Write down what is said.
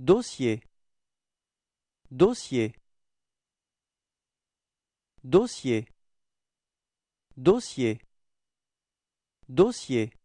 Dossier Dossier Dossier Dossier Dossier